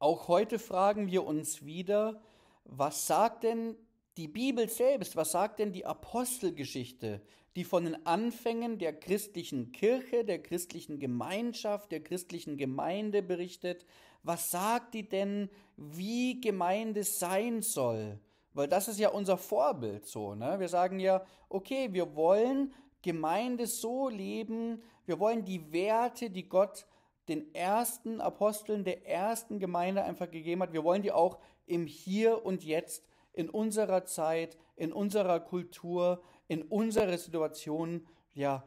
Auch heute fragen wir uns wieder, was sagt denn die Bibel selbst, was sagt denn die Apostelgeschichte, die von den Anfängen der christlichen Kirche, der christlichen Gemeinschaft, der christlichen Gemeinde berichtet? Was sagt die denn, wie Gemeinde sein soll? Weil das ist ja unser Vorbild so. Ne? Wir sagen ja, okay, wir wollen Gemeinde so leben, wir wollen die Werte, die Gott den ersten Aposteln der ersten Gemeinde einfach gegeben hat. Wir wollen die auch im Hier und Jetzt, in unserer Zeit, in unserer Kultur, in unserer Situation, ja,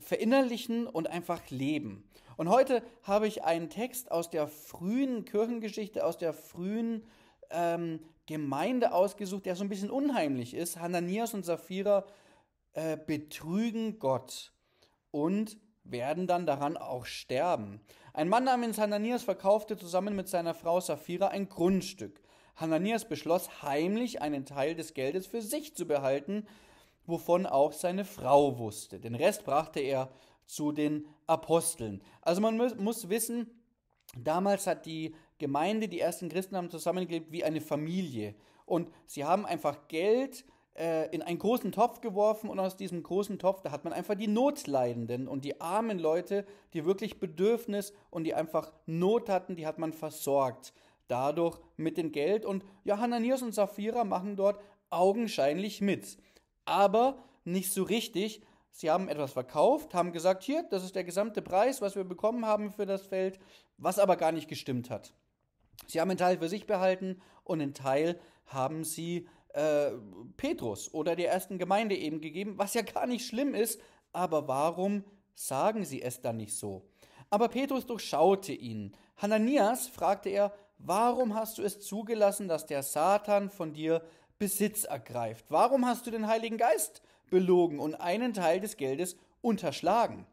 verinnerlichen und einfach leben. Und heute habe ich einen Text aus der frühen Kirchengeschichte, aus der frühen ähm, Gemeinde ausgesucht, der so ein bisschen unheimlich ist. Hananias und Sapphira äh, betrügen Gott und werden dann daran auch sterben. Ein Mann namens Hananias verkaufte zusammen mit seiner Frau Sapphira ein Grundstück. Hananias beschloss heimlich, einen Teil des Geldes für sich zu behalten, wovon auch seine Frau wusste. Den Rest brachte er zu den Aposteln. Also man mu muss wissen, damals hat die Gemeinde, die ersten Christen haben zusammengelebt wie eine Familie. Und sie haben einfach Geld äh, in einen großen Topf geworfen und aus diesem großen Topf, da hat man einfach die Notleidenden und die armen Leute, die wirklich Bedürfnis und die einfach Not hatten, die hat man versorgt. Dadurch mit dem Geld und ja, Hananias und Sapphira machen dort augenscheinlich mit. Aber nicht so richtig. Sie haben etwas verkauft, haben gesagt, hier, das ist der gesamte Preis, was wir bekommen haben für das Feld, was aber gar nicht gestimmt hat. Sie haben einen Teil für sich behalten und einen Teil haben sie äh, Petrus oder der ersten Gemeinde eben gegeben, was ja gar nicht schlimm ist, aber warum sagen sie es dann nicht so? Aber Petrus durchschaute ihn. Hananias fragte er, warum hast du es zugelassen, dass der Satan von dir Besitz ergreift? Warum hast du den Heiligen Geist belogen und einen Teil des Geldes unterschlagen?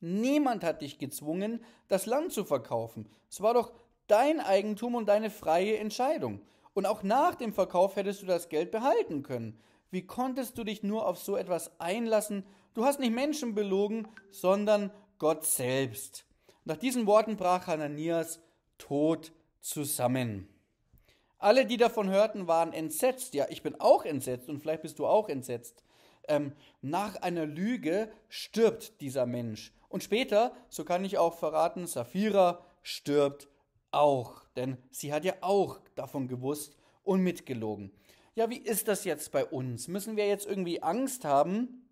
Niemand hat dich gezwungen, das Land zu verkaufen. Es war doch dein Eigentum und deine freie Entscheidung. Und auch nach dem Verkauf hättest du das Geld behalten können. Wie konntest du dich nur auf so etwas einlassen? Du hast nicht Menschen belogen, sondern Gott selbst. Nach diesen Worten brach Hananias tot zusammen. Alle, die davon hörten, waren entsetzt. Ja, ich bin auch entsetzt und vielleicht bist du auch entsetzt. Ähm, nach einer Lüge stirbt dieser Mensch. Und später, so kann ich auch verraten, Sapphira stirbt auch, denn sie hat ja auch davon gewusst und mitgelogen. Ja, wie ist das jetzt bei uns? Müssen wir jetzt irgendwie Angst haben,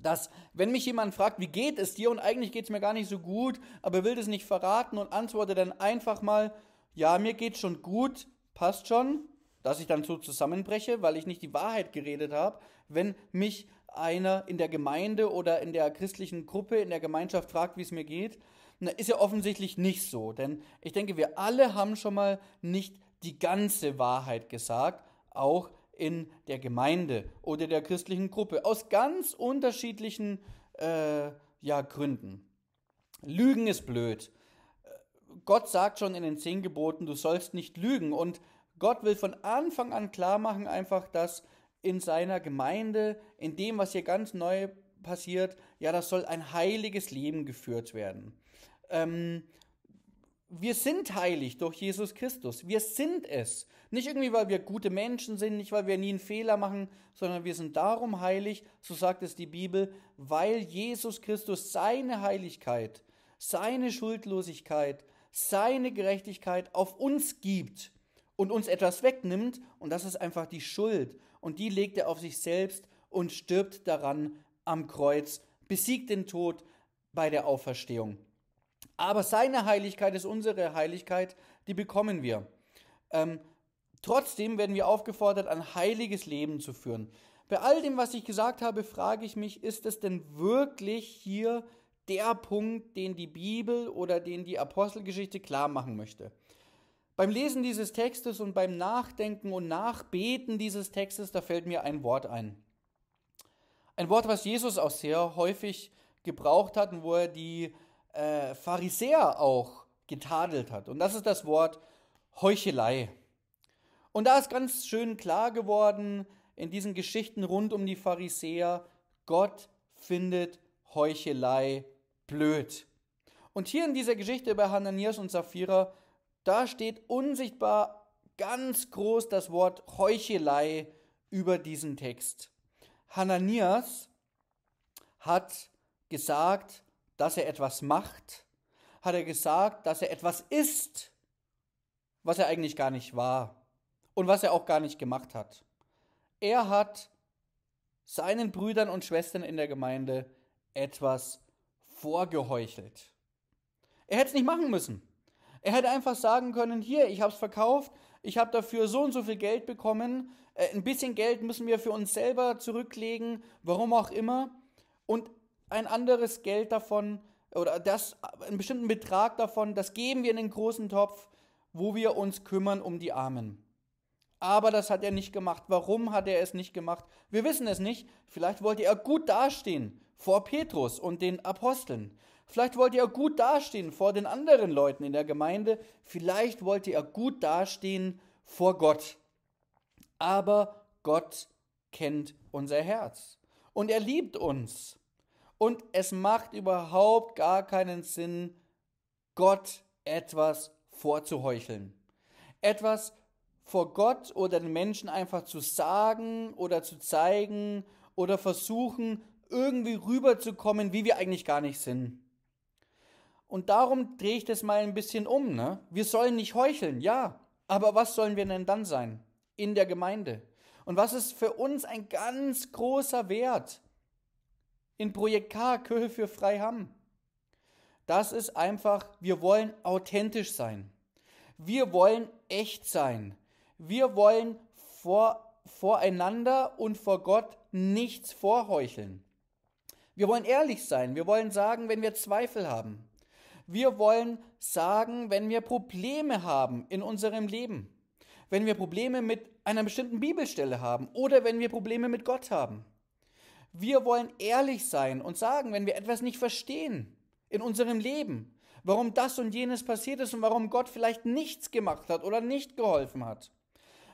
dass wenn mich jemand fragt, wie geht es dir und eigentlich geht es mir gar nicht so gut, aber will das nicht verraten und antworte dann einfach mal, ja, mir geht's schon gut, passt schon, dass ich dann so zusammenbreche, weil ich nicht die Wahrheit geredet habe, wenn mich einer in der Gemeinde oder in der christlichen Gruppe, in der Gemeinschaft fragt, wie es mir geht, na, ist ja offensichtlich nicht so, denn ich denke, wir alle haben schon mal nicht die ganze Wahrheit gesagt, auch in der Gemeinde oder der christlichen Gruppe, aus ganz unterschiedlichen äh, ja, Gründen. Lügen ist blöd. Gott sagt schon in den zehn Geboten, du sollst nicht lügen. Und Gott will von Anfang an klar machen, einfach, dass in seiner Gemeinde, in dem, was hier ganz neu passiert, ja, das soll ein heiliges Leben geführt werden. Ähm, wir sind heilig durch Jesus Christus. Wir sind es. Nicht irgendwie, weil wir gute Menschen sind, nicht weil wir nie einen Fehler machen, sondern wir sind darum heilig, so sagt es die Bibel, weil Jesus Christus seine Heiligkeit, seine Schuldlosigkeit, seine Gerechtigkeit auf uns gibt und uns etwas wegnimmt. Und das ist einfach die Schuld. Und die legt er auf sich selbst und stirbt daran am Kreuz, besiegt den Tod bei der Auferstehung. Aber seine Heiligkeit ist unsere Heiligkeit, die bekommen wir. Ähm, trotzdem werden wir aufgefordert, ein heiliges Leben zu führen. Bei all dem, was ich gesagt habe, frage ich mich, ist es denn wirklich hier der Punkt, den die Bibel oder den die Apostelgeschichte klar machen möchte? Beim Lesen dieses Textes und beim Nachdenken und Nachbeten dieses Textes, da fällt mir ein Wort ein. Ein Wort, was Jesus auch sehr häufig gebraucht hat und wo er die äh, Pharisäer auch getadelt hat. Und das ist das Wort Heuchelei. Und da ist ganz schön klar geworden in diesen Geschichten rund um die Pharisäer, Gott findet Heuchelei blöd. Und hier in dieser Geschichte bei Hananias und Sapphira, da steht unsichtbar ganz groß das Wort Heuchelei über diesen Text. Hananias hat gesagt, dass er etwas macht, hat er gesagt, dass er etwas ist, was er eigentlich gar nicht war und was er auch gar nicht gemacht hat. Er hat seinen Brüdern und Schwestern in der Gemeinde etwas vorgeheuchelt. Er hätte es nicht machen müssen. Er hätte einfach sagen können, hier, ich habe es verkauft, ich habe dafür so und so viel Geld bekommen, äh, ein bisschen Geld müssen wir für uns selber zurücklegen, warum auch immer. Und ein anderes Geld davon oder das, einen bestimmten Betrag davon, das geben wir in den großen Topf, wo wir uns kümmern um die Armen. Aber das hat er nicht gemacht. Warum hat er es nicht gemacht? Wir wissen es nicht. Vielleicht wollte er gut dastehen vor Petrus und den Aposteln. Vielleicht wollte er gut dastehen vor den anderen Leuten in der Gemeinde. Vielleicht wollte er gut dastehen vor Gott. Aber Gott kennt unser Herz. Und er liebt uns. Und es macht überhaupt gar keinen Sinn, Gott etwas vorzuheucheln. Etwas vor Gott oder den Menschen einfach zu sagen oder zu zeigen oder versuchen, irgendwie rüberzukommen, wie wir eigentlich gar nicht sind. Und darum drehe ich das mal ein bisschen um. Ne? Wir sollen nicht heucheln, ja, aber was sollen wir denn dann sein in der Gemeinde? Und was ist für uns ein ganz großer Wert? in Projekt K, Köhe für frei haben. Das ist einfach, wir wollen authentisch sein. Wir wollen echt sein. Wir wollen vor, voreinander und vor Gott nichts vorheucheln. Wir wollen ehrlich sein. Wir wollen sagen, wenn wir Zweifel haben. Wir wollen sagen, wenn wir Probleme haben in unserem Leben. Wenn wir Probleme mit einer bestimmten Bibelstelle haben oder wenn wir Probleme mit Gott haben. Wir wollen ehrlich sein und sagen, wenn wir etwas nicht verstehen in unserem Leben, warum das und jenes passiert ist und warum Gott vielleicht nichts gemacht hat oder nicht geholfen hat.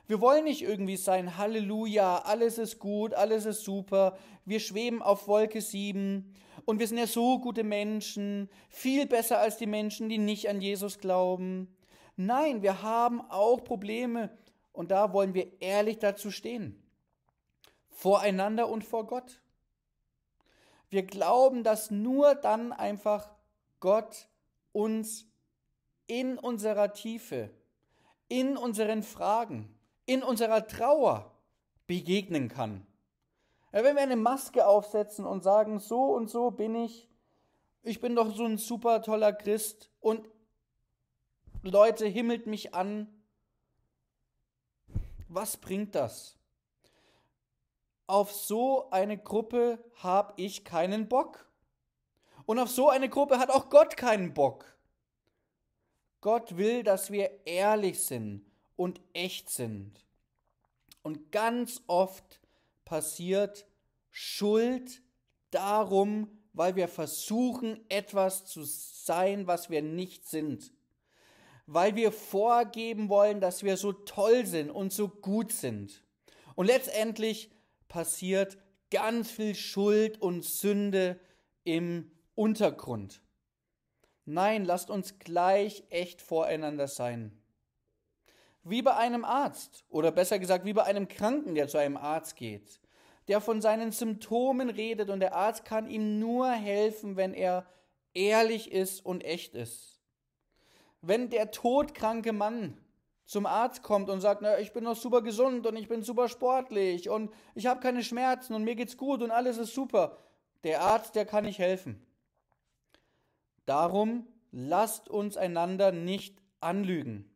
Wir wollen nicht irgendwie sein, Halleluja, alles ist gut, alles ist super, wir schweben auf Wolke 7 und wir sind ja so gute Menschen, viel besser als die Menschen, die nicht an Jesus glauben. Nein, wir haben auch Probleme und da wollen wir ehrlich dazu stehen. Voreinander und vor Gott. Wir glauben, dass nur dann einfach Gott uns in unserer Tiefe, in unseren Fragen, in unserer Trauer begegnen kann. Wenn wir eine Maske aufsetzen und sagen, so und so bin ich, ich bin doch so ein super toller Christ und Leute himmelt mich an, was bringt das? auf so eine Gruppe habe ich keinen Bock. Und auf so eine Gruppe hat auch Gott keinen Bock. Gott will, dass wir ehrlich sind und echt sind. Und ganz oft passiert Schuld darum, weil wir versuchen, etwas zu sein, was wir nicht sind. Weil wir vorgeben wollen, dass wir so toll sind und so gut sind. Und letztendlich passiert ganz viel Schuld und Sünde im Untergrund. Nein, lasst uns gleich echt voreinander sein. Wie bei einem Arzt, oder besser gesagt, wie bei einem Kranken, der zu einem Arzt geht, der von seinen Symptomen redet und der Arzt kann ihm nur helfen, wenn er ehrlich ist und echt ist. Wenn der todkranke Mann zum Arzt kommt und sagt, na, ich bin noch super gesund und ich bin super sportlich und ich habe keine Schmerzen und mir geht's gut und alles ist super. Der Arzt, der kann nicht helfen. Darum lasst uns einander nicht anlügen.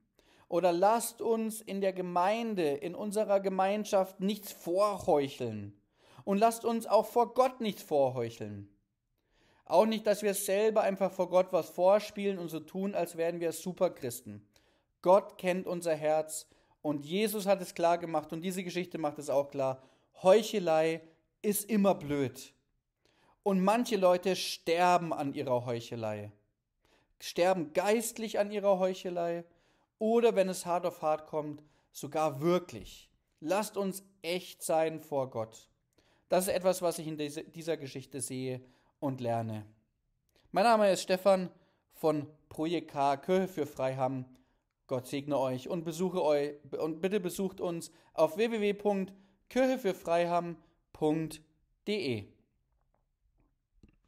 Oder lasst uns in der Gemeinde, in unserer Gemeinschaft nichts vorheucheln. Und lasst uns auch vor Gott nichts vorheucheln. Auch nicht, dass wir selber einfach vor Gott was vorspielen und so tun, als wären wir Superchristen. Gott kennt unser Herz und Jesus hat es klar gemacht und diese Geschichte macht es auch klar. Heuchelei ist immer blöd. Und manche Leute sterben an ihrer Heuchelei. Sterben geistlich an ihrer Heuchelei oder wenn es hart auf hart kommt, sogar wirklich. Lasst uns echt sein vor Gott. Das ist etwas, was ich in dieser Geschichte sehe und lerne. Mein Name ist Stefan von Projekt K. Kirche für Freiham Gott segne euch und besuche euch und bitte besucht uns auf www.kirchefürfreiham.de.